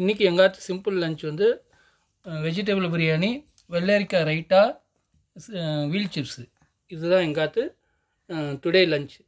இன்றைக்கி எங்காச்சும் simple lunch வந்து வெஜிடபிள் பிரியாணி வெள்ளரிக்காய் ரைட்டா வீல் சிப்ஸு இதுதான் எங்காத்து டுடே லஞ்ச்